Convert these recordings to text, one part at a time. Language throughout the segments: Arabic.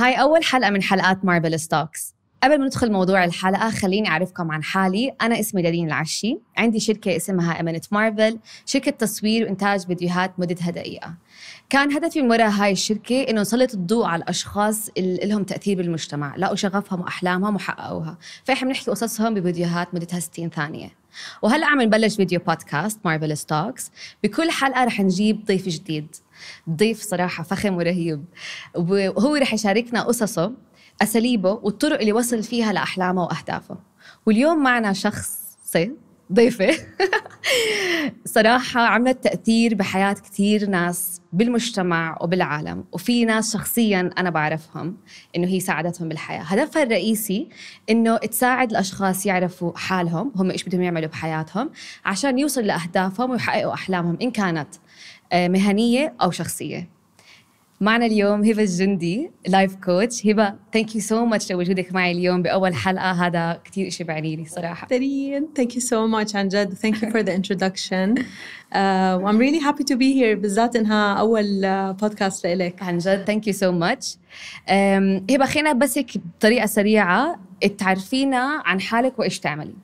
هاي أول حلقة من حلقات مارفل ستوكس قبل ما ندخل موضوع الحلقة خليني أعرفكم عن حالي أنا اسمي دارين العشي عندي شركة اسمها أمنت مارفل شركة تصوير وإنتاج فيديوهات مدتها دقيقة كان هدفي من وراء هاي الشركة إنه نسلط الضوء على الأشخاص اللي لهم تأثير بالمجتمع لقوا شغفهم وأحلامهم وحققوها فإحنا بنحكي قصصهم بفيديوهات مدتها 60 ثانية وهلا عم نبلش فيديو بودكاست مارفلس توكس بكل حلقه رح نجيب ضيف جديد ضيف صراحه فخم ورهيب وهو رح يشاركنا قصصه اساليبه والطرق اللي وصل فيها لاحلامه واهدافه واليوم معنا شخص سي ضيفة صراحة عملت تأثير بحياة كثير ناس بالمجتمع وبالعالم وفي ناس شخصيا أنا بعرفهم إنه هي ساعدتهم بالحياة هدفها الرئيسي إنه تساعد الأشخاص يعرفوا حالهم هم إيش بدهم يعملوا بحياتهم عشان يوصل لأهدافهم ويحققوا أحلامهم إن كانت آه، مهنية أو شخصية معنا اليوم هبه الجندي لايف كوتش هبه ثانك يو سو ماتش لوجودك معي اليوم باول حلقه هذا كثير شيء بعني لي صراحه ترين ثانك يو سو ماتش عن جد ثانك يو فور ذا انتروداكشن وام ريلي هابي تو بي هير بالذات انها اول بودكاست uh, لإلك عن جد ثانك يو سو ماتش هبه خلينا بس بطريقه سريعه تعرفينا عن حالك وايش تعملي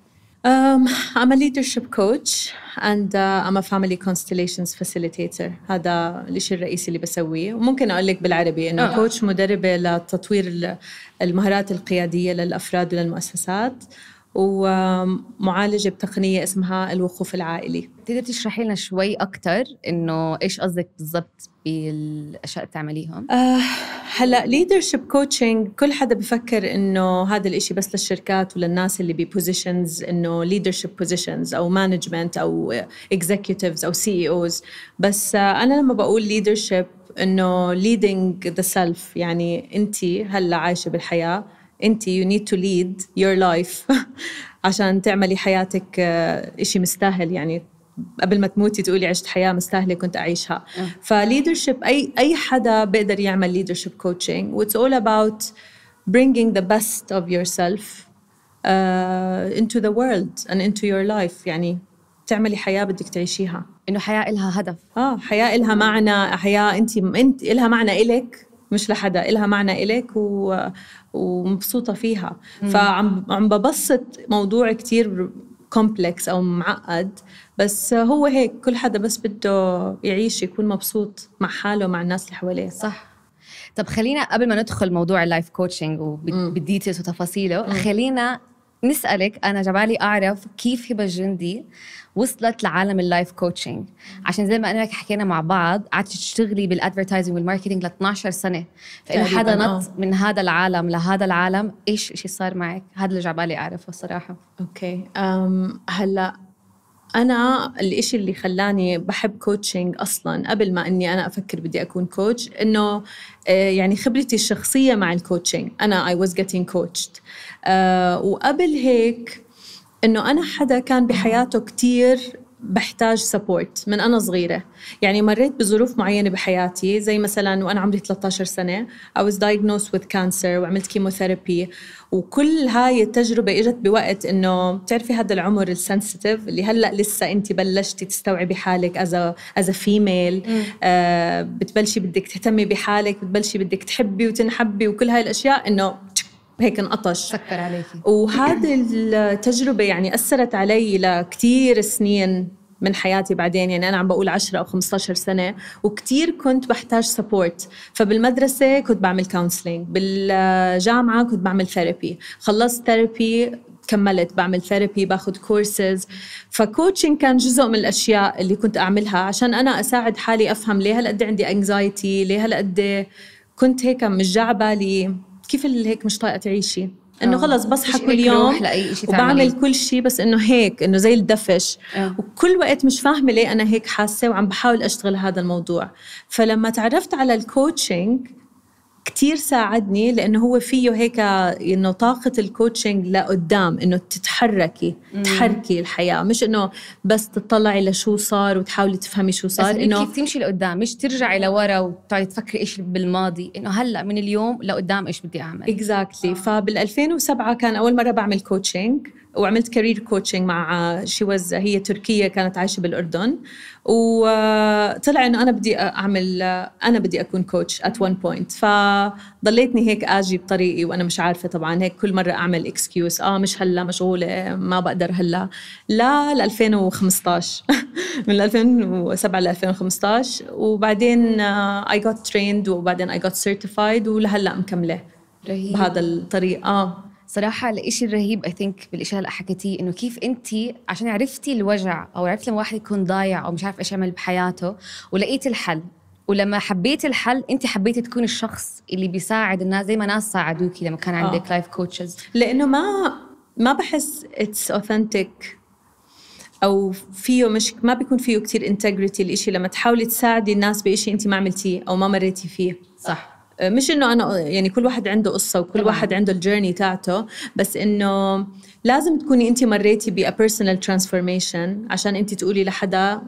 Um, I'm a leadership coach and uh, I'm a family constellations facilitator هذا الشيء الرئيسي اللي بسويه وممكن أقول لك بالعربي إنه آه. oh. كوتش مدربة لتطوير المهارات القيادية للأفراد وللمؤسسات ومعالجة بتقنية اسمها الوقوف العائلي تقدر تشرحي لنا شوي اكثر إنه إيش قصدك بالضبط بالأشياء اللي بتعمليهم؟ uh, هلا ليدرشيب كوتشنج كل حدا بفكر انه هذا الإشي بس للشركات وللناس اللي ببوزيشنز انه ليدرشيب بوزيشنز او مانجمنت او اكزيكتيفز او سي اي اوز بس انا لما بقول ليدرشيب انه ليدنج ذا سيلف يعني انت هلا عايشه بالحياه انت يو نيد تو ليد يور لايف عشان تعملي حياتك آه، إشي مستاهل يعني قبل ما تموتي تقولي عشت حياه مستاهله كنت اعيشها آه. فليدرشيب اي اي حدا بيقدر يعمل ليدرشيب كوتشنج واتس اول اباوت bringing the best of yourself uh, into the world and into your life يعني تعملي حياه بدك تعيشيها انه حياه إلها هدف اه حياه إلها معنى حياه انت انت إلها معنى إلك مش لحدا إلها معنى إلك و... ومبسوطه فيها مم. فعم عم ببسط موضوع كتير كومبلكس او معقد بس هو هيك كل حدا بس بده يعيش يكون مبسوط مع حاله مع الناس اللي حواليه صح طب خلينا قبل ما ندخل موضوع اللايف كوتشنج وبالديتيلز وتفاصيله خلينا نسألك أنا جبالي أعرف كيف هبة الجندي وصلت لعالم اللايف كوتشنج عشان زي ما أنا حكينا مع بعض قعدت تشتغلي بالادفرتايزنج والماركتينج ل 12 سنة فإذا حدا نط آه. من هذا العالم لهذا العالم إيش شيء صار معك هذا اللي جبالي أعرفه الصراحة أوكي هلا انا الإشي اللي خلاني بحب كوتشنج اصلا قبل ما اني انا افكر بدي اكون كوتش انه آه، يعني خبرتي الشخصيه مع الكوتشنج انا اي واز جيتينج كوتشد وقبل هيك انه انا حدا كان بحياته كتير بحتاج سبورت من أنا صغيرة يعني مريت بظروف معينة بحياتي زي مثلا وأنا عمري 13 سنة I was diagnosed with cancer وعملت كيموثيرابي وكل هاي التجربة إجت بوقت إنه بتعرفي هذا العمر السنسيتيف اللي هلأ لسه أنت بلشتي تستوعبي حالك از از فيميل بتبلشي بدك تهتمي بحالك بتبلشي بدك تحبي وتنحبي وكل هاي الأشياء إنه هيك انقطش سكر عليكي وهذه التجربة يعني أثرت علي لكثير سنين من حياتي بعدين يعني أنا عم بقول 10 أو 15 سنة وكثير كنت بحتاج سبورت فبالمدرسة كنت بعمل كونسلينج بالجامعة كنت بعمل ثيرابي خلصت ثيرابي كملت بعمل ثيرابي باخذ كورسز فكوتشنج كان جزء من الاشياء اللي كنت اعملها عشان انا اساعد حالي افهم ليه هالقد عندي انكزايتي ليه هالقد كنت هيك مش جعبه كيف اللي هيك مش طايقه تعيشي انه آه. خلص بصحى كل يوم لأي وبعمل كل شيء بس انه هيك انه زي الدفش أوه. وكل وقت مش فاهمه ليه انا هيك حاسه وعم بحاول اشتغل هذا الموضوع فلما تعرفت على الكوتشنج كتير ساعدني لانه هو فيه هيك انه طاقه الكوتشنج لقدام انه تتحركي مم. تحركي الحياه مش انه بس تطلعي لشو صار وتحاولي تفهمي شو صار انه كيف تمشي لقدام مش ترجعي لورا وتقعدي تفكري ايش بالماضي انه هلا من اليوم لقدام ايش بدي اعمل اكزاكتلي exactly. آه. فبال 2007 كان اول مره بعمل كوتشنج وعملت كارير كوتشنج مع شي واز هي تركية كانت عايشة بالأردن وطلع إنه أنا بدي أعمل أنا بدي أكون كوتش ات one بوينت فضليتني هيك أجي بطريقي وأنا مش عارفة طبعا هيك كل مرة أعمل إكسكيوز آه مش هلا مشغولة ما بقدر هلا لا ل 2015 من 2007 ل 2015 وبعدين اي جوت تريند وبعدين اي جوت سيرتيفايد ولهلا مكملة رهيب. بهذا الطريق اه صراحة الإشي الرهيب اي ثينك بالإشي هلا حكيتيه إنه كيف أنت عشان عرفتي الوجع أو عرفتي لما واحد يكون ضايع أو مش عارف إيش يعمل بحياته ولقيتي الحل ولما حبيتي الحل انت حبيتي تكوني الشخص اللي بيساعد الناس زي ما ناس ساعدوكي لما كان عندك لايف آه. كوتشز لانه ما ما بحس اتس اوثنتيك او فيه مش ما بيكون فيه كتير انتجريتي الإشي لما تحاولي تساعدي الناس بإشي انت ما عملتيه او ما مريتي فيه صح آه، مش انه انا يعني كل واحد عنده قصه وكل طبعا. واحد عنده الجيرني تاعته بس انه لازم تكوني انت مريتي ب personal transformation عشان انت تقولي لحدا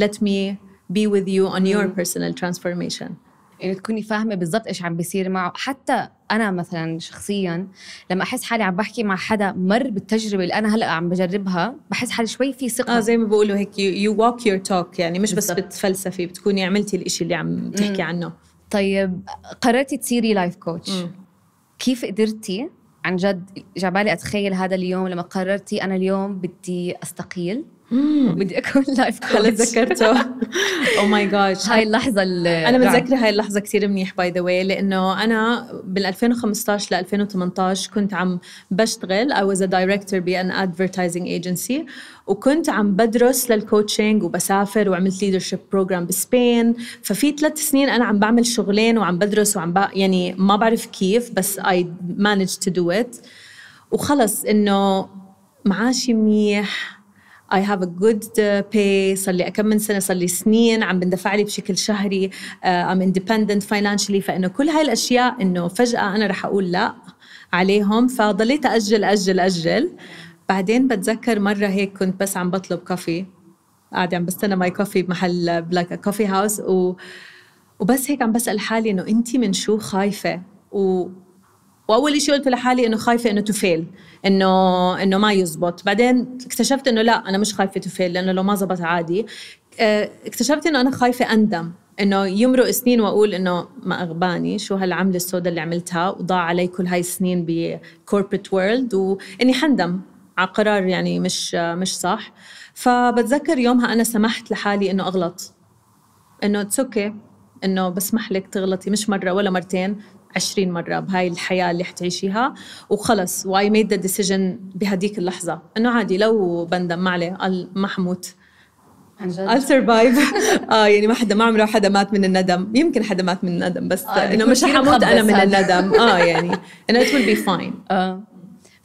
let me be with you on your personal transformation يعني تكوني فاهمه بالضبط ايش عم بيصير معه حتى انا مثلا شخصيا لما احس حالي عم بحكي مع حدا مر بالتجربه اللي انا هلا عم بجربها بحس حالي شوي في ثقه اه زي ما بقولوا هيك يو walk your talk يعني مش بالزبط. بس بتفلسفي بتكوني عملتي الإشي اللي عم تحكي عنه طيب قررتي تصيري لايف كوتش كيف قدرتي عن جد جعبالي اتخيل هذا اليوم لما قررتي انا اليوم بدي استقيل بدي اكون لايف كوتش هلا تذكرته او ماي جاد هاي اللحظه انا متذكره هاي اللحظه كثير منيح باي ذا واي لانه انا بال 2015 ل 2018 كنت عم بشتغل اي واز ا دايركتور ان ادفرتايزنج ايجنسي وكنت عم بدرس للكوتشنج وبسافر وعملت ليدرشيب بروجرام بسبين ففي ثلاث سنين انا عم بعمل شغلين وعم بدرس وعم يعني ما بعرف كيف بس اي مانج تو دو ات وخلص انه معاشي منيح اي هاف ا جود باي صار لي كم من سنه صار لي سنين عم بندفع لي بشكل شهري ام اندبندنت فاينانشلي فانه كل هاي الاشياء انه فجاه انا رح اقول لا عليهم فضليت اجل اجل اجل بعدين بتذكر مره هيك كنت بس عم بطلب كوفي قاعده عم بستنى ماي كوفي بمحل بلاك كوفي هاوس و وبس هيك عم بسال حالي انه انت من شو خايفه و واول شيء قلت لحالي انه خايفه انه تفيل انه انه ما يزبط بعدين اكتشفت انه لا انا مش خايفه تفيل لانه لو ما زبط عادي آه، اكتشفت انه انا خايفه اندم انه يمرق سنين واقول انه ما اغباني شو هالعمله السوداء اللي عملتها وضاع علي كل هاي السنين بكوربريت وورلد واني حندم على قرار يعني مش مش صح فبتذكر يومها انا سمحت لحالي انه اغلط انه اتس اوكي انه بسمح لك تغلطي مش مره ولا مرتين عشرين مرة بهاي الحياة اللي حتعيشيها وخلص واي ميد ذا ديسيجن بهديك اللحظة انه عادي لو بندم ما عليه ما حموت I'll survive اه يعني ما حدا ما عمره حدا مات من الندم يمكن حدا مات من الندم بس آه انه مش حموت انا من الندم اه يعني انه it will be fine اه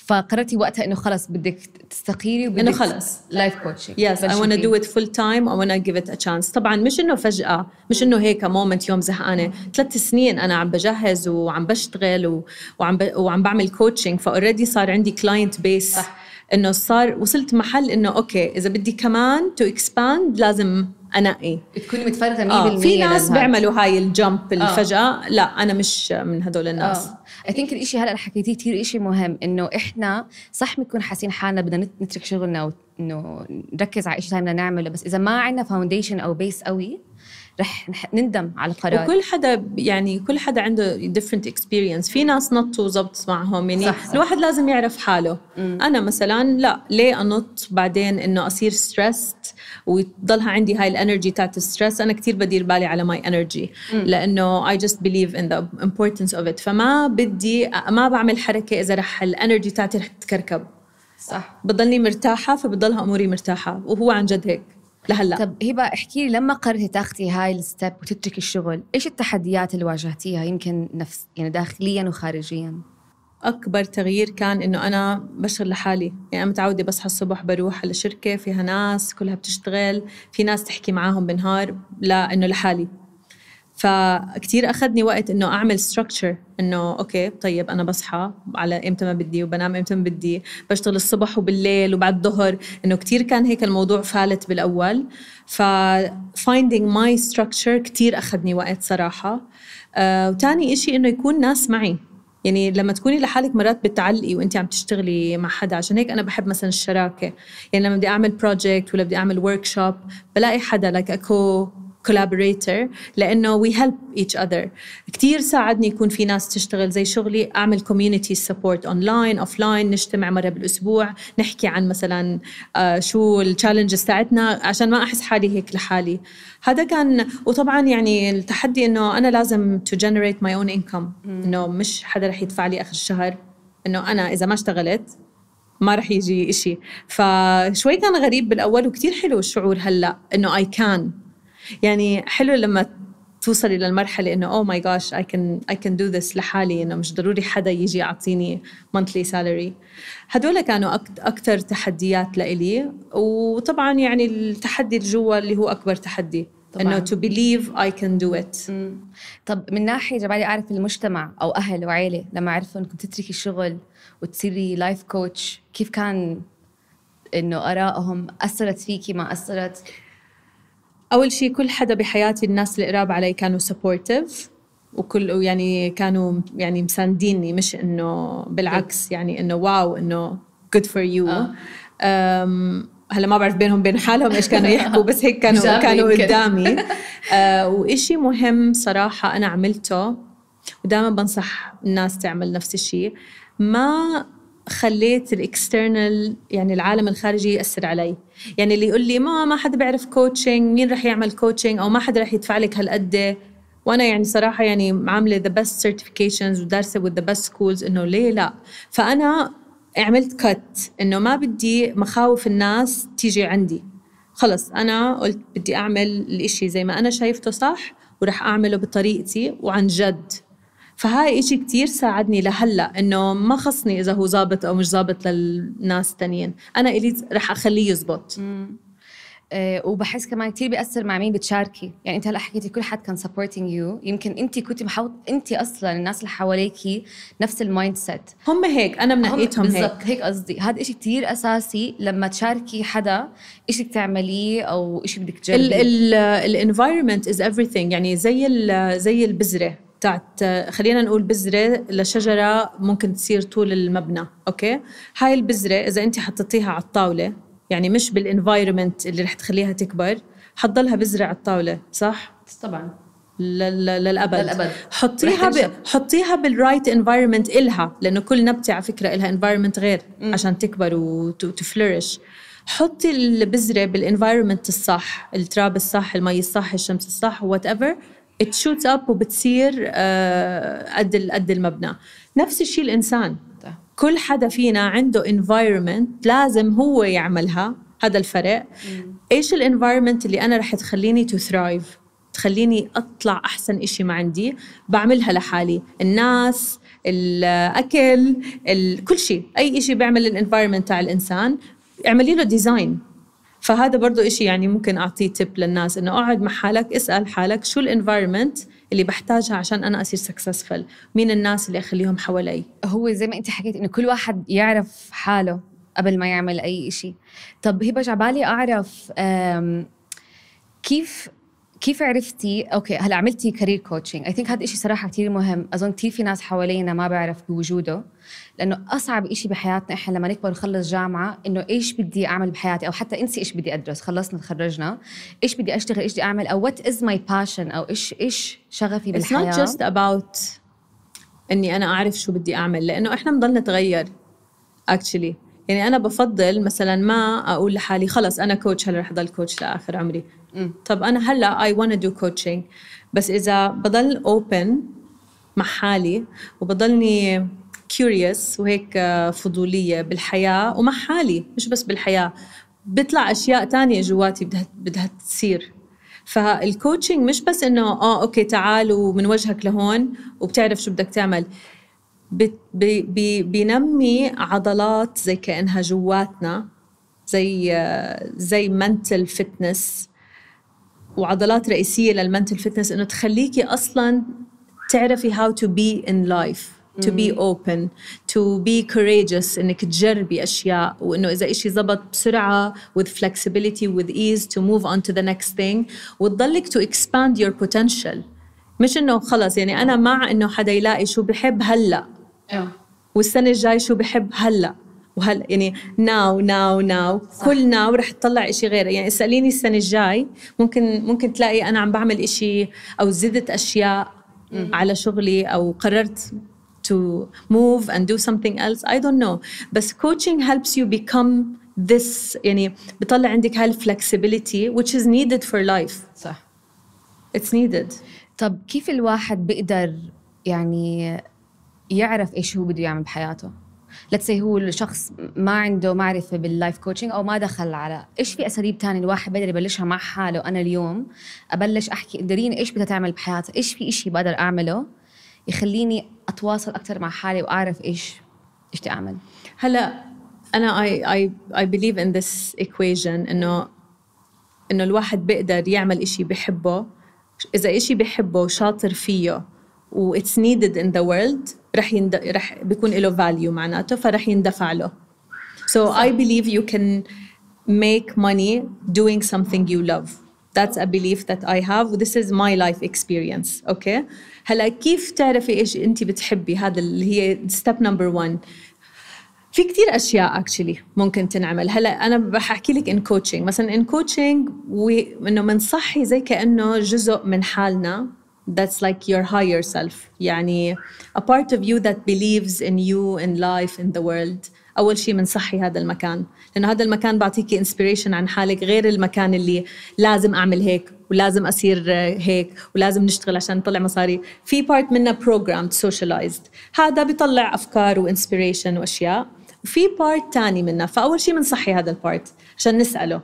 فقررتي وقتها انه خلص بدك تستقيلي وبدك انه خلص لايف كوتشنج يس اي ونا دو ات فول تايم اي ونا جيف ات ا تشانس طبعا مش انه فجاه مش انه هيك مومنت يوم زهقانه ثلاث سنين انا عم بجهز وعم بشتغل و... وعم ب... وعم بعمل كوتشنج فاوريدي صار عندي كلاينت بيس صح. انه صار وصلت محل انه اوكي اذا بدي كمان تو اكسباند لازم انقي تكوني متفرغه 100% آه. في ناس بيعملوا هاي الجمب آه. الفجاه آه. لا انا مش من هدول الناس آه. اي ثينك الشيء هلا اللي حكيتيه كثير شيء مهم انه احنا صح بنكون حاسين حالنا بدنا نترك شغلنا انه نركز على شيء بدنا نعمله بس اذا ما عندنا فاونديشن او بيس قوي رح نندم على القرار وكل حدا يعني كل حدا عنده ديفرنت اكسبيرينس في ناس نطوا زبط معهم يعني صح الواحد صح. لازم يعرف حاله مم. انا مثلا لا ليه انط بعدين انه اصير ستريسد وتضلها عندي هاي الانرجي تاعت الستريس انا كثير بدير بالي على ماي انرجي لانه اي جاست بليف ان ذا امبورتنس اوف ات فما بدي ما بعمل حركه اذا رح الانرجي تاعتي رح تكركب صح بضلني مرتاحه فبضلها اموري مرتاحه وهو عن جد هيك لهلا طب هبه احكي لي لما قررتي تاخذي هاي الستيب وتتركي الشغل ايش التحديات اللي واجهتيها يمكن نفس يعني داخليا وخارجيا أكبر تغيير كان إنه أنا بشتغل لحالي يعني أنا متعودة بصحى الصبح بروح على شركة فيها ناس كلها بتشتغل في ناس تحكي معاهم بالنهار لا إنه لحالي فكتير أخذني وقت إنه أعمل ستراكشر إنه أوكي طيب أنا بصحى على إمتى ما بدي وبنام إمتى ما بدي بشتغل الصبح وبالليل وبعد الظهر إنه كتير كان هيك الموضوع فالت بالأول ف finding ماي structure كتير أخذني وقت صراحة آه وتاني إشي إنه يكون ناس معي يعني لما تكوني لحالك مرات بتعلقي وانت عم تشتغلي مع حدا عشان هيك انا بحب مثلا الشراكه يعني لما بدي اعمل بروجكت ولا بدي اعمل ورك شوب بلاقي حدا لك like اكو كولابوريتر لانه وي هيلب ايتش اذر كثير ساعدني يكون في ناس تشتغل زي شغلي اعمل اون لاين اونلاين لاين نجتمع مره بالاسبوع نحكي عن مثلا آه، شو التشالنجز تاعتنا عشان ما احس حالي هيك لحالي هذا كان وطبعا يعني التحدي انه انا لازم تو جنريت ماي اون انكم انه مش حدا رح يدفع لي اخر الشهر انه انا اذا ما اشتغلت ما رح يجي إشي فشوي كان غريب بالأول وكتير حلو الشعور هلأ إنه اي كان يعني حلو لما توصلي للمرحله انه اوه ماي جاش اي كان اي كان دو ذس لحالي انه مش ضروري حدا يجي يعطيني مونثلي سالري هدول كانوا اكثر تحديات لإلي وطبعا يعني التحدي اللي جوا اللي هو اكبر تحدي انه تو بليف اي كان دو ات طب من ناحيه جبالي اعرف المجتمع او اهل وعيله لما عرفوا انكم تتركي الشغل وتصيري لايف كوتش كيف كان انه ارائهم اثرت فيكي ما اثرت اول شيء كل حدا بحياتي الناس اللي قراب علي كانوا سبورتيف وكل يعني كانوا يعني مسانديني مش انه بالعكس إيه. يعني انه واو انه جود فور يو هلا ما بعرف بينهم بين حالهم ايش كانوا يحكوا بس هيك كانوا كانوا قدامي آه وإشي مهم صراحه انا عملته ودائما بنصح الناس تعمل نفس الشيء ما خليت الاكسترنال يعني العالم الخارجي ياثر علي يعني اللي يقول لي ما ما حدا بيعرف كوتشنج مين رح يعمل كوتشنج او ما حدا رح يدفع لك هالقد وانا يعني صراحه يعني عامله ذا بيست سيرتيفيكيشنز ودارسه وذ ذا بيست سكولز انه ليه لا فانا عملت كت انه ما بدي مخاوف الناس تيجي عندي خلص انا قلت بدي اعمل الاشي زي ما انا شايفته صح وراح اعمله بطريقتي وعن جد فهاي إشي كتير ساعدني لهلا إنه ما خصني إذا هو ظابط أو مش ظابط للناس الثانيين أنا إلي رح أخليه يزبط أه وبحس كمان كتير بيأثر مع مين بتشاركي يعني انت هلا حكيتي كل حد كان سبورتنج يو يمكن انت كنت محوط انت اصلا الناس اللي حواليك نفس المايند سيت هم هيك انا منقيتهم هيك بالضبط هيك قصدي هذا إشي كتير اساسي لما تشاركي حدا إشي بتعمليه او إشي بدك تجربيه الانفايرمنت از everything يعني زي زي البذره بتاعت خلينا نقول بذرة لشجرة ممكن تصير طول المبنى أوكي هاي البذرة إذا أنت حطيتيها على الطاولة يعني مش بالانفايرمنت اللي رح تخليها تكبر حتضلها بذرة على الطاولة صح؟ طبعا للابد للابد حطيها ب... حطيها بالرايت انفايرمنت إلها لانه كل نبته على فكره إلها انفايرمنت غير م. عشان تكبر وتفلرش حطي البذره بالانفايرمنت الصح التراب الصح المي الصح الشمس الصح وات ايفر تشوت اب وبتصير آه، قد قد المبنى نفس الشيء الانسان كل حدا فينا عنده انفايرمنت لازم هو يعملها هذا الفرق ايش الانفايرمنت اللي انا رح تخليني تو ثرايف تخليني اطلع احسن إشي ما عندي بعملها لحالي الناس الاكل كل شيء اي شيء بيعمل الانفايرمنت تاع الانسان اعملي له ديزاين فهذا برضو إشي يعني ممكن أعطيه تيب للناس إنه أقعد مع حالك اسأل حالك شو الانفايرمنت اللي بحتاجها عشان أنا أصير سكسسفل مين الناس اللي أخليهم حوالي هو زي ما أنت حكيت إنه كل واحد يعرف حاله قبل ما يعمل أي إشي طب هبة جعبالي أعرف كيف كيف عرفتي اوكي هلا عملتي كارير كوتشنج اي ثينك هذا الشيء صراحه كثير مهم اظن كثير في ناس حوالينا ما بعرف بوجوده لانه اصعب شيء بحياتنا احنا لما نكبر ونخلص جامعه انه ايش بدي اعمل بحياتي او حتى انسي ايش بدي ادرس خلصنا تخرجنا ايش بدي اشتغل ايش بدي اعمل او وات از ماي باشن او ايش ايش شغفي بالحياه It's not just about اني انا اعرف شو بدي اعمل لانه احنا بنضل نتغير اكشلي يعني انا بفضل مثلا ما اقول لحالي خلص انا كوتش هلا رح ضل كوتش لاخر عمري م. طب انا هلا اي ونا دو كوتشنج بس اذا بضل اوبن مع حالي وبضلني كيوريوس وهيك فضوليه بالحياه ومع حالي مش بس بالحياه بيطلع اشياء تانية جواتي بدها بدها تصير فالكوتشنج مش بس انه اه اوكي تعال ومن وجهك لهون وبتعرف شو بدك تعمل بينمي عضلات زي كانها جواتنا زي زي منتل فتنس وعضلات رئيسيه للمنتل فتنس انه تخليكي اصلا تعرفي هاو تو بي ان لايف to be open to be courageous انك تجربي اشياء وانه اذا إشي زبط بسرعه with flexibility with ease to move on to the next thing وتضلك to expand your potential مش انه خلص يعني انا مع انه حدا يلاقي شو بحب هلا والسنه الجاي شو بحب هلا وهلا يعني ناو ناو ناو كل ناو رح تطلع إشي غير يعني اساليني السنه الجاي ممكن ممكن تلاقي انا عم بعمل إشي او زدت اشياء مم. Mm-hmm. على شغلي او قررت to move and do something else I don't know بس coaching helps you become this يعني بطلع عندك flexibility which is needed for life صح it's needed طب كيف الواحد بيقدر يعني يعرف ايش هو بده يعمل بحياته ليتس هو الشخص ما عنده معرفه باللايف كوتشنج او ما دخل على ايش في اساليب ثانيه الواحد بقدر يبلشها مع حاله انا اليوم ابلش احكي دارين ايش بدها تعمل بحياتها ايش في إشي بقدر اعمله يخليني اتواصل اكثر مع حالي واعرف ايش ايش بدي اعمل هلا انا اي اي اي بليف ان ذس ايكويجن انه انه الواحد بيقدر يعمل إشي بحبه اذا إشي بحبه وشاطر فيه واتس نيدد ان ذا وورلد رح يند... رح بيكون له فاليو معناته فرح يندفع له So I believe you can make money doing something you love. That's a belief that I have. This is my life experience. Okay. هلا كيف تعرفي ايش انت بتحبي هذا اللي هي step number one. في كتير اشياء actually ممكن تنعمل هلا انا بحكي لك ان كوتشنج مثلا ان كوتشنج انه بنصحي زي كانه جزء من حالنا that's like your higher self يعني a part of you that believes in you in life in the world أول شيء من صحي هذا المكان لأنه هذا المكان بعطيكي inspiration عن حالك غير المكان اللي لازم أعمل هيك ولازم أصير هيك ولازم نشتغل عشان نطلع مصاري في part منها programmed socialized هذا بيطلع أفكار وإنسبيريشن وأشياء وفي بارت تاني منها فأول شيء بنصحي هذا البارت عشان نسأله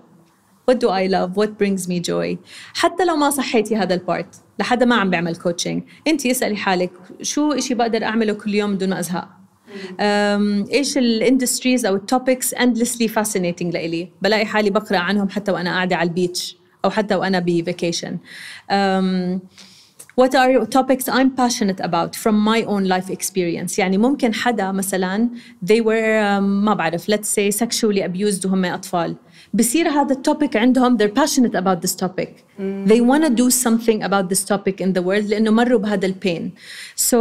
what do I love what brings me joy حتى لو ما صحيتي هذا البارت لحدا ما عم بيعمل كوتشنج انت اسالي حالك شو إشي بقدر اعمله كل يوم بدون ما ازهق ايش الاندستريز او التوبكس اندلسلي فاسينيتنج لإلي بلاقي حالي بقرا عنهم حتى وانا قاعده على البيتش او حتى وانا بفيكيشن What are topics I'm passionate about from my own life experience يعني ممكن حدا مثلا they were um, ما بعرف let's say sexually abused وهم أطفال بصير هذا التوبيك عندهم they're passionate about this topic mm. they want to do something about this topic in the world لأنه مروا بهذا البين so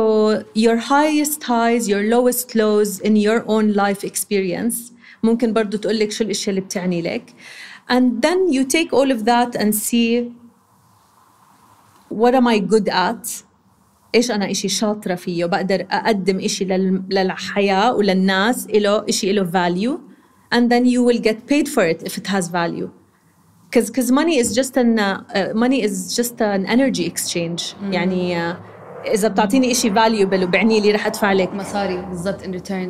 your highest highs your lowest lows in your own life experience ممكن برضو تقول لك شو الأشياء اللي بتعني لك and then you take all of that and see what am I good at ايش انا اشي شاطره فيه بقدر اقدم اشي للحياه وللناس له اشي له فاليو and then you will get paid for it if it has value because because money is just an uh, uh, money is just an energy exchange mm. Mm-hmm. يعني uh, اذا بتعطيني إشي valuable وبعني لي رح ادفع لك مصاري بالضبط in return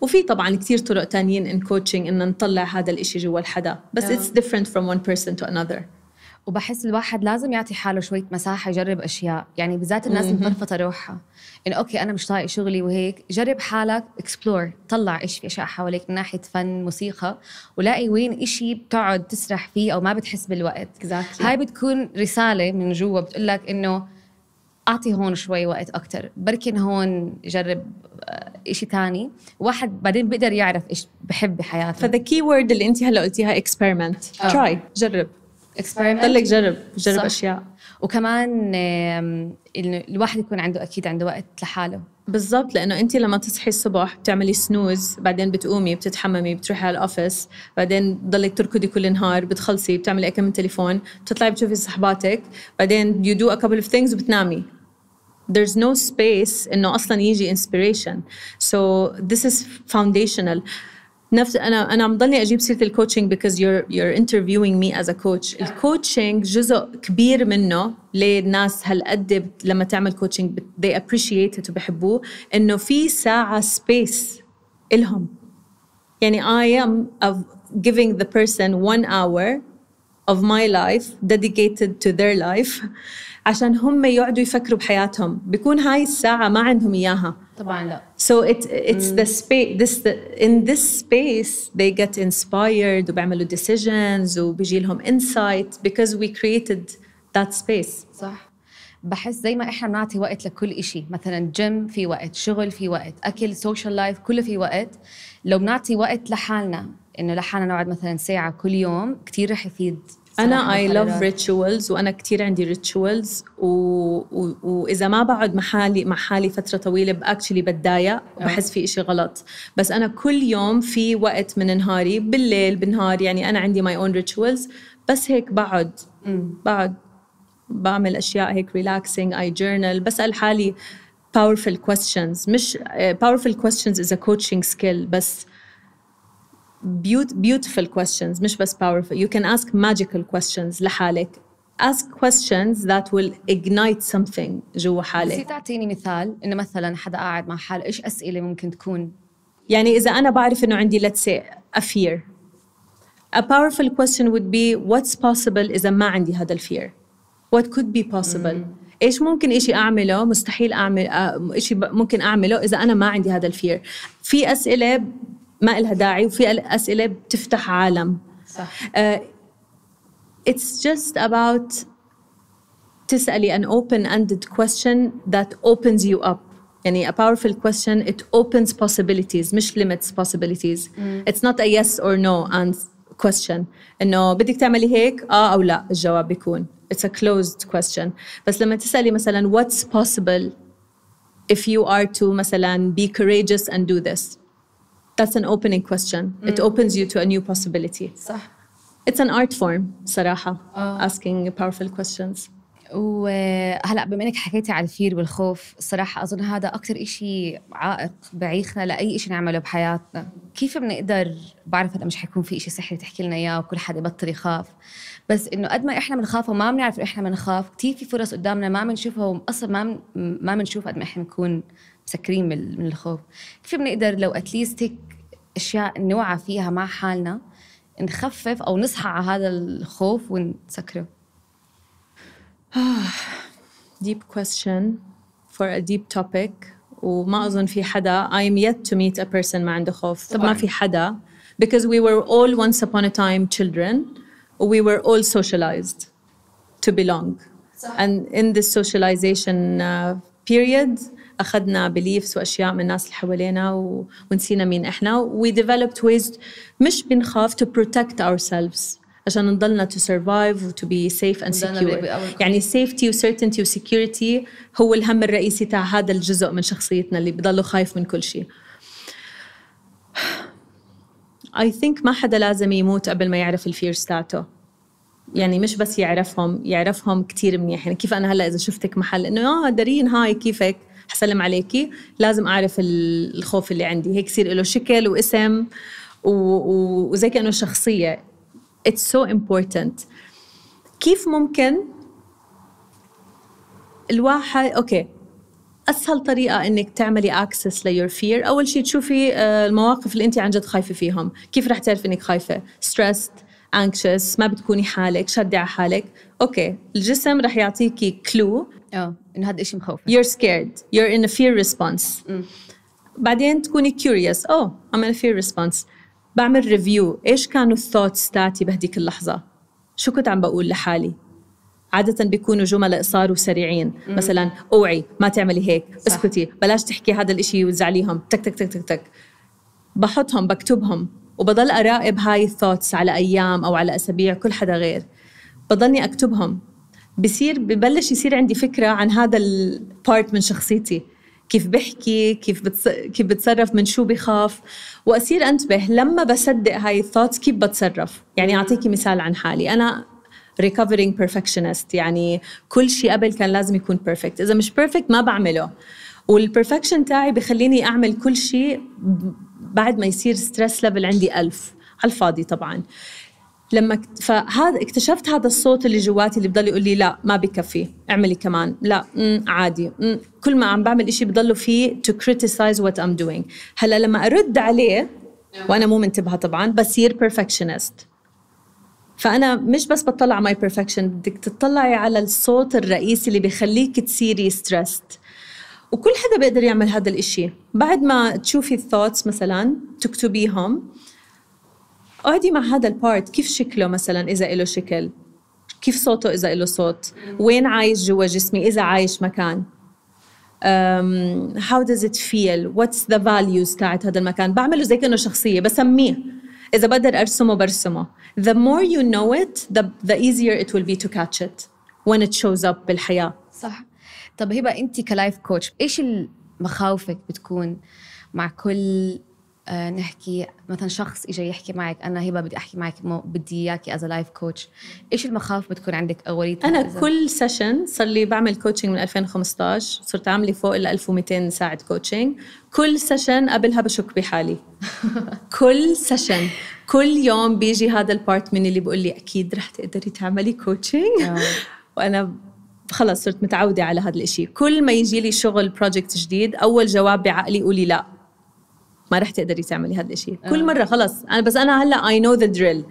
وفي طبعا كثير طرق تانيين in coaching ان نطلع هذا الإشي جوا الحدا بس yeah. it's different from one person to another وبحس الواحد لازم يعطي حاله شويه مساحه يجرب اشياء يعني بالذات الناس مفرفطه روحها انه اوكي انا مش طايق شغلي وهيك جرب حالك اكسبلور طلع ايش في اشياء حواليك من ناحيه فن موسيقى ولاقي وين إشي بتقعد تسرح فيه او ما بتحس بالوقت exactly. هاي بتكون رساله من جوا بتقول لك انه اعطي هون شوي وقت اكثر بركن هون جرب آه، إشي ثاني واحد بعدين بيقدر يعرف ايش بحب بحياته فذا كي وورد اللي انت هلا قلتيها اكسبيرمنت آه. تراي جرب اكسبيرمنت ضلك جرب جرب صح. اشياء وكمان انه الواحد يكون عنده اكيد عنده وقت لحاله بالضبط لانه انت لما تصحي الصبح بتعملي سنوز بعدين بتقومي بتتحممي بتروحي على الاوفيس بعدين بتضلك تركضي كل النهار بتخلصي بتعملي كم من تليفون بتطلعي بتشوفي صحباتك بعدين يو دو ا كابل اوف ثينجز وبتنامي there's no space انه اصلا يجي inspiration so this is foundational نفس انا انا مضلني اجيب سيره الكوتشنج بيكوز يور يور انترفيوينج مي از ا كوتش الكوتشنج جزء كبير منه ليه الناس هالقد لما تعمل كوتشنج they appreciate it وبحبوه انه في ساعه سبيس الهم يعني I am giving the person one hour of my life dedicated to their life عشان هم يقعدوا يفكروا بحياتهم بيكون هاي الساعة ما عندهم إياها طبعا لا so it, it's the space this the, in this space they get inspired وبيعملوا decisions وبيجي لهم insight because we created that space صح بحس زي ما احنا بنعطي وقت لكل شيء مثلا جيم في وقت شغل في وقت اكل سوشيال لايف كله في وقت لو بنعطي وقت لحالنا انه لحالنا نقعد مثلا ساعه كل يوم كثير رح يفيد انا اي لاف ريتشوالز وانا كثير عندي ريتشوالز و... و... واذا ما بقعد محالي مع حالي فتره طويله باكشلي بتضايق وبحس في إشي غلط بس انا كل يوم في وقت من نهاري بالليل بالنهار يعني انا عندي ماي اون ريتشوالز بس هيك بقعد بقعد بعمل اشياء هيك ريلاكسينج اي جورنال بسال حالي powerful questions مش uh, powerful questions is a coaching skill بس beaut- beautiful questions مش بس powerful you can ask magical questions لحالك ask questions that will ignite something جوا حالك بس تعطيني مثال انه مثلا حدا قاعد مع حاله ايش اسئله ممكن تكون يعني اذا انا بعرف انه عندي let's say a fear a powerful question would be what's possible اذا ما عندي هذا الفير what could be possible mm. ايش ممكن إشي اعمله مستحيل اعمل إشي ممكن اعمله اذا انا ما عندي هذا الفير في اسئله ما إلها داعي وفي أسئلة بتفتح عالم صح uh, it's just about تسألي an open-ended question that opens you up يعني a powerful question it opens possibilities مش limits possibilities mm. it's not a yes or no question انه بدك تعملي هيك اه او لا الجواب بيكون it's a closed question بس لما تسالي مثلا what's possible if you are to مثلا be courageous and do this that's an opening question. Mm. It opens you to a new possibility. صح. It's an art form صراحة oh. asking powerful questions. وهلا بما انك حكيتي على الفير والخوف الصراحه اظن هذا اكثر شيء عائق بعيخنا لاي شيء نعمله بحياتنا كيف بنقدر بعرف هلا مش حيكون في شيء سحري تحكي لنا اياه وكل حدا يبطل يخاف بس انه قد ما احنا بنخاف وما بنعرف احنا بنخاف كثير في فرص قدامنا ما بنشوفها اصلا ما من ما بنشوف قد ما احنا بنكون سكرين من الخوف كيف بنقدر لو اتليست هيك اشياء نوعى فيها مع حالنا نخفف او نصحى على هذا الخوف ونسكره deep question for a deep topic وما اظن في حدا I am yet to meet a person ما عنده خوف طب ما في حدا because we were all once upon a time children we were all socialized to belong and in this socialization uh, period اخذنا بليفز واشياء من الناس اللي حوالينا و... ونسينا مين احنا وي ديفلوبت ويز مش بنخاف تو بروتكت اور سيلفز عشان نضلنا تو سرفايف وتو بي سيف اند سكيور يعني سيفتي و وسكيورتي و هو الهم الرئيسي تاع هذا الجزء من شخصيتنا اللي بضله خايف من كل شيء اي ثينك ما حدا لازم يموت قبل ما يعرف الفير تاعته يعني مش بس يعرفهم يعرفهم كتير منيح يعني كيف أنا هلأ إذا شفتك محل إنه آه دارين هاي كيفك اسلم عليكي لازم اعرف الخوف اللي عندي هيك يصير له شكل واسم وزي كانه شخصيه اتس سو امبورتنت كيف ممكن الواحد اوكي اسهل طريقه انك تعملي اكسس ليور فير اول شيء تشوفي آه، المواقف اللي انت عن جد خايفه فيهم كيف رح تعرفي انك خايفه ستريسد anxious ما بتكوني حالك شدي على حالك اوكي الجسم رح يعطيكي كلو اه انه هذا الشيء مخوف you're scared you're in a fear response بعدين تكوني curious oh I'm in a fear response بعمل ريفيو ايش كانوا الثوتس تاعتي بهديك اللحظه شو كنت عم بقول لحالي عادة بيكونوا جمل صاروا سريعين مم. مثلا اوعي ما تعملي هيك صح. اسكتي بلاش تحكي هذا الاشي وتزعليهم تك تك تك تك تك بحطهم بكتبهم وبضل اراقب هاي الثوتس على ايام او على اسابيع كل حدا غير بضلني اكتبهم بصير ببلش يصير عندي فكره عن هذا البارت من شخصيتي كيف بحكي كيف بتص... كيف بتصرف من شو بخاف واصير انتبه لما بصدق هاي الثوتس كيف بتصرف يعني اعطيكي مثال عن حالي انا ريكفرينج بيرفكشنست يعني كل شيء قبل كان لازم يكون بيرفكت اذا مش بيرفكت ما بعمله والبرفكشن تاعي بخليني اعمل كل شيء بعد ما يصير ستريس ليفل عندي ألف على الفاضي طبعا لما فهذا اكتشفت هذا الصوت اللي جواتي اللي بضل يقول لي لا ما بكفي اعملي كمان لا عادي كل ما عم بعمل إشي بضله فيه to criticize what I'm doing هلا لما ارد عليه وانا مو منتبهه طبعا بصير perfectionist فانا مش بس بطلع على ماي بيرفكشن بدك تطلعي على الصوت الرئيسي اللي بخليك تصيري ستريسد وكل حدا بيقدر يعمل هذا الإشي بعد ما تشوفي الثوتس مثلا تكتبيهم اقعدي مع هذا البارت كيف شكله مثلا اذا له شكل كيف صوته اذا له صوت وين عايش جوا جسمي اذا عايش مكان um, how does it feel what's the values تاعت هذا المكان بعمله زي كأنه شخصية بسميه إذا بقدر أرسمه برسمه the more you know it the, the easier it will be to catch it when it shows up بالحياة صح طب هبة أنت كلايف كوتش إيش مخاوفك بتكون مع كل آه، نحكي مثلا شخص اجى يحكي معك انا هبه بدي احكي معك بدي اياكي از لايف كوتش ايش المخاوف بتكون عندك اوليتها انا كل سيشن صار لي بعمل كوتشنج من 2015 صرت عامله فوق ال 1200 ساعه كوتشنج كل سيشن قبلها بشك بحالي كل سيشن كل يوم بيجي هذا البارت مني اللي بقول لي اكيد رح تقدري تعملي كوتشنج وانا خلص صرت متعودة على هذا الإشي كل ما يجي لي شغل بروجكت جديد أول جواب بعقلي قولي لا ما رح تقدري تعملي هذا الشيء آه. كل مره خلص انا بس انا هلا اي نو ذا دريل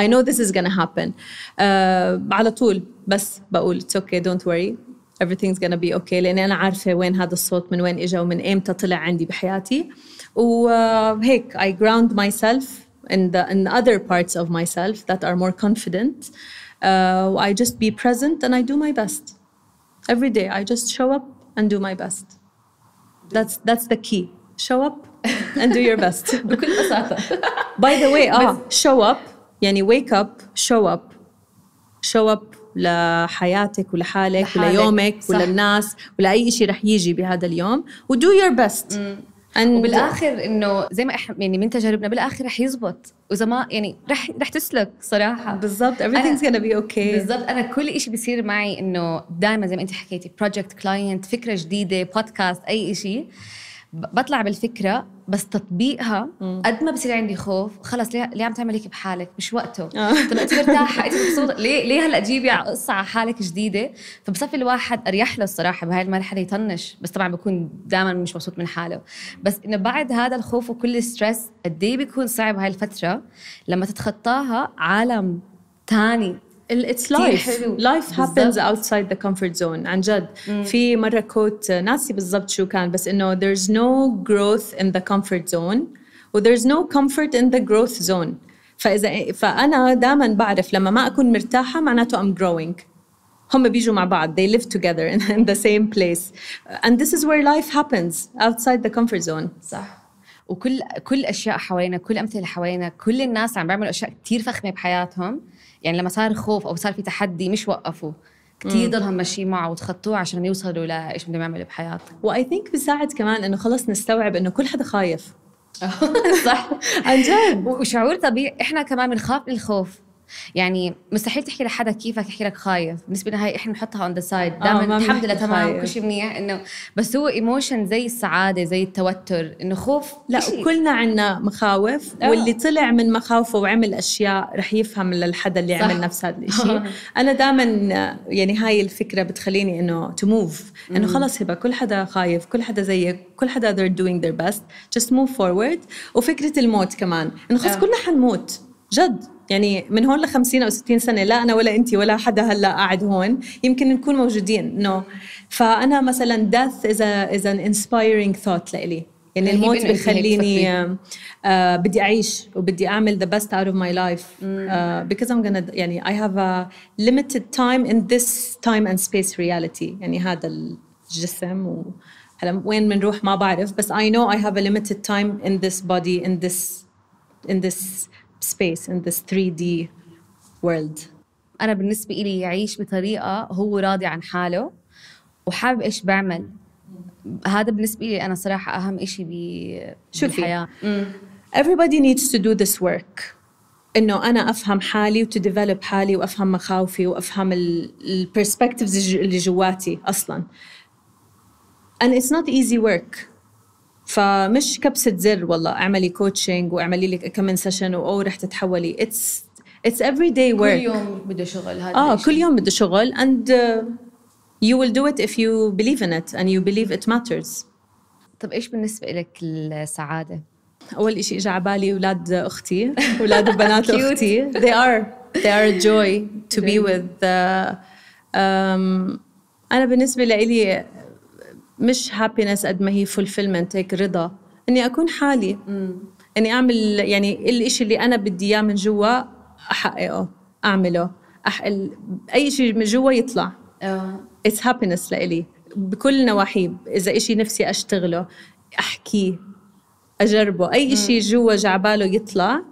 I know this is gonna happen آه على طول بس بقول it's okay don't worry everything's gonna be okay لاني انا عارفه وين هذا الصوت من وين اجى ومن امتى طلع عندي بحياتي وهيك I ground myself in the in other parts of myself that are more confident uh, I just be present and I do my best every day I just show up and do my best that's that's the key show up and do your best بكل بساطة by the way اه show up يعني wake up show up show up لحياتك ولحالك وليومك صح. وللناس ولأي شيء رح يجي بهذا اليوم ودو يور بيست وبالاخر انه زي ما احنا يعني من تجاربنا بالاخر رح يزبط واذا ما يعني رح رح تسلك صراحه بالضبط everything's gonna be okay بالضبط انا كل شيء بيصير معي انه دائما زي ما انت حكيتي بروجكت كلاينت فكره جديده بودكاست اي شيء بطلع بالفكره بس تطبيقها قد ما بصير عندي خوف خلص ليه, ليه عم تعمل هيك بحالك مش وقته آه. طب انت مرتاحه انت مبسوطه ليه ليه هلا تجيبي قصه على حالك جديده فبصفي الواحد اريح له الصراحه بهاي المرحله يطنش بس طبعا بكون دائما مش مبسوط من حاله بس انه بعد هذا الخوف وكل الستريس قد ايه بيكون صعب هاي الفتره لما تتخطاها عالم تاني اتس لايف لايف هابنز اوتسايد ذا كومفورت زون عن جد مم. في مره كوت ناسي بالضبط شو كان بس انه there's no growth in the comfort zone و there's no comfort in the growth zone فاذا فانا دائما بعرف لما ما اكون مرتاحه معناته I'm growing هم بيجوا مع بعض they live together in the same place and this is where life happens outside the comfort zone صح وكل كل اشياء حوالينا كل امثله حوالينا كل الناس عم بيعملوا اشياء كثير فخمه بحياتهم يعني لما صار خوف او صار في تحدي مش وقفوا كثير ضلهم ماشيين معه وتخطوه عشان يوصلوا لايش بدهم يعملوا بحياتهم واي ثينك بيساعد كمان انه خلص نستوعب انه كل حدا خايف صح عن جد وشعور طبيعي احنا كمان بنخاف من الخوف يعني مستحيل تحكي لحدا كيفك يحكي لك خايف بالنسبه لنا هاي احنا بنحطها اون ذا سايد دائما الحمد لله تمام كل شيء منيح انه بس هو ايموشن زي السعاده زي التوتر انه خوف لا كلنا عندنا مخاوف أوه. واللي طلع من مخاوفه وعمل اشياء رح يفهم للحدا اللي صح. عمل نفس هذا الشيء انا دائما يعني هاي الفكره بتخليني انه تو موف انه خلص هبه كل حدا خايف كل حدا زيك كل حدا they're doing their best just move forward وفكره الموت كمان انه خلص آه. كلنا حنموت جد يعني من هون ل 50 او 60 سنه لا انا ولا انت ولا حدا هلا قاعد هون يمكن نكون موجودين انه no. فانا مثلا death is a is an inspiring thought لإلي يعني الموت بيخليني uh, بدي اعيش وبدي اعمل ذا بيست اوت اوف ماي uh, because I'm gonna يعني I have a limited time in this time and space reality يعني هذا الجسم و هلا وين بنروح ما بعرف بس I know I have a limited time in this body in this in this space in this 3D world أنا بالنسبة إلي يعيش بطريقة هو راضي عن حاله وحابب إيش بعمل هذا بالنسبة لي أنا صراحة أهم إشي ب... بالحياة Everybody needs to do this work انه انا افهم حالي وتديفلوب حالي وافهم مخاوفي وافهم البرسبكتيفز اللي جواتي اصلا and it's not easy work فمش كبسه زر والله اعملي كوتشنج واعملي لك كم من سيشن او رح تتحولي اتس اتس افري داي ورك كل يوم بده شغل هذا اه كل يوم بده شغل اند يو ويل دو ات اف يو بليف ان ات اند يو بليف ات ماترز طب ايش بالنسبه لك السعاده؟ اول شيء اجى على بالي اولاد اختي اولاد وبنات اختي they are they are a joy to be with uh, um, انا بالنسبه لي مش هابينس قد ما هي فولفيلمنت هيك رضا اني اكون حالي مم. اني اعمل يعني الإشي اللي انا بدي اياه من جوا احققه اعمله أحقل اي شيء من جوا يطلع اتس آه. هابينس لإلي بكل نواحيه اذا إشي نفسي اشتغله احكيه اجربه اي شيء جوا جعباله يطلع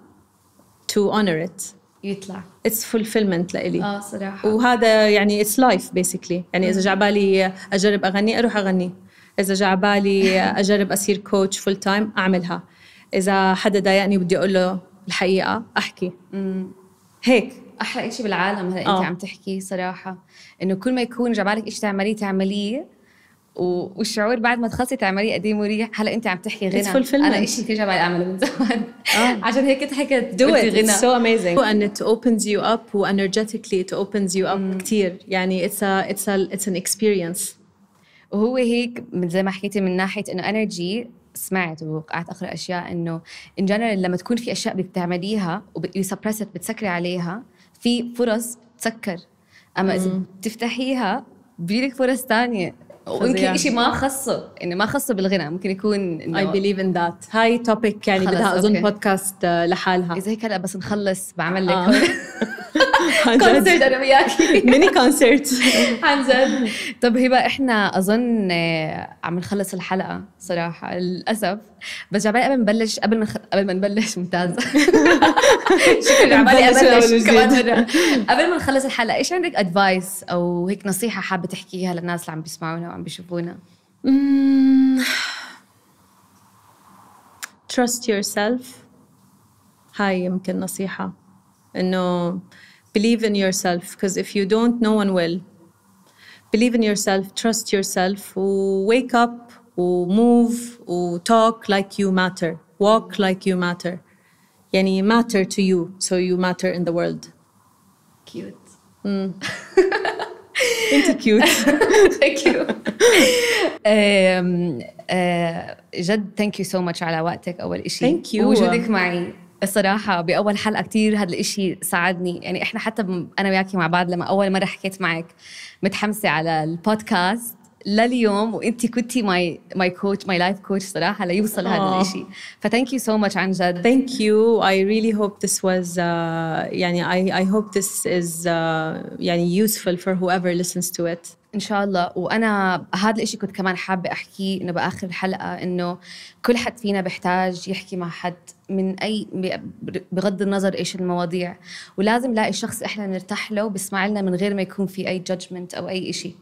تو اونر ات يطلع اتس فولفيلمنت لإلي اه صراحه وهذا يعني اتس لايف بيسكلي يعني اذا جعبالي اجرب اغني اروح اغني اذا جا بالي اجرب اصير كوتش فول تايم اعملها اذا حدا ضايقني بدي اقول له الحقيقه احكي هيك احلى شيء بالعالم هلا انت آه. عم تحكي صراحه انه كل ما يكون جبالك شيء تعمليه تعمليه والشعور بعد ما تخلصي تعملي قد ايه مريح هلا انت عم تحكي غنى انا شيء كثير جبالي اعمله من زمان آه. عشان هيك ضحكت دو ات غنى سو اميزنج وان ات اوبنز يو اب وانرجيتيكلي ات اوبنز يو اب كثير يعني اتس اتس اتس ان اكسبيرينس وهو هيك من زي ما حكيتي من ناحيه انه انرجي سمعت وقعدت اقرا اشياء انه ان جنرال لما تكون في اشياء بتعمليها تعمليها بتسكري عليها في فرص تسكر اما اذا بتفتحيها بيجيلك فرص ثانيه ويمكن شيء ما خصه انه ما خصه بالغنى ممكن يكون انه اي بليف ان ذات هاي توبيك يعني بدها اظن بودكاست آه، لحالها اذا هيك هلا بس نخلص بعمل لك آه. كونسرت انا وياكي ميني كونسرت عن جد طب هبه احنا اظن آه، عم نخلص الحلقه صراحه للاسف بس عبالي قبل ما نبلش قبل ما قبل ما نبلش ممتازه شكرا على ابلش كمان مره قبل ما نخلص الحلقه ايش عندك ادفايس او هيك نصيحه حابه تحكيها للناس اللي عم بيسمعونا وعم بيشوفونا trust yourself هاي يمكن نصيحه انه believe in yourself because if you don't no one will believe in yourself trust yourself wake up move talk like you matter walk like you matter يعني matter to you so you matter in the world cute mm. انت كيوت ثانك يو جد ثانك يو سو ماتش على وقتك اول شيء ثانك يو وجودك معي الصراحة بأول حلقة كتير هذا الإشي ساعدني يعني إحنا حتى أنا وياكي مع بعض لما أول مرة حكيت معك متحمسة على البودكاست لليوم وانت كنتي ماي ماي كوتش ماي لايف كوتش صراحه ليوصل هذا الشيء فثانك يو سو ماتش عن جد ثانك يو اي ريلي هوب ذس واز يعني اي اي هوب ذس از يعني useful for whoever listens to it ان شاء الله وانا هذا الشيء كنت كمان حابه احكيه انه باخر الحلقه انه كل حد فينا بحتاج يحكي مع حد من اي بغض النظر ايش المواضيع ولازم نلاقي شخص احنا نرتاح له وبيسمع لنا من غير ما يكون في اي جادجمنت او اي شيء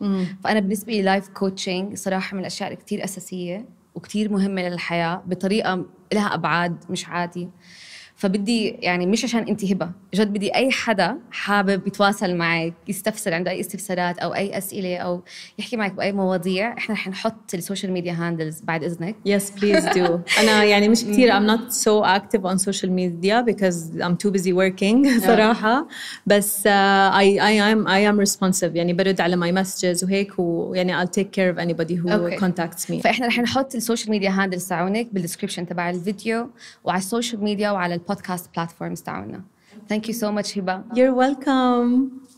فانا بالنسبه لي لايف كوتشنج صراحه من الاشياء كثير اساسيه وكثير مهمه للحياه بطريقه لها ابعاد مش عادي فبدي يعني مش عشان انت هبه جد بدي اي حدا حابب يتواصل معك يستفسر عنده اي استفسارات او اي اسئله او يحكي معك باي مواضيع احنا رح نحط السوشيال ميديا هاندلز بعد اذنك يس بليز دو انا يعني مش كثير ام نوت سو اكتيف اون سوشيال ميديا بيكوز ام تو بيزي وركينج صراحه بس اي اي ام اي ام ريسبونسيف يعني برد على ماي مسجز وهيك ويعني I'll take care of anybody who okay. contacts me فاحنا رح نحط السوشيال ميديا هاندلز تاعونك بالدسكربشن تبع الفيديو وعلى السوشيال ميديا وعلى podcast platforms, down. Thank you so much, Hiba. You're welcome.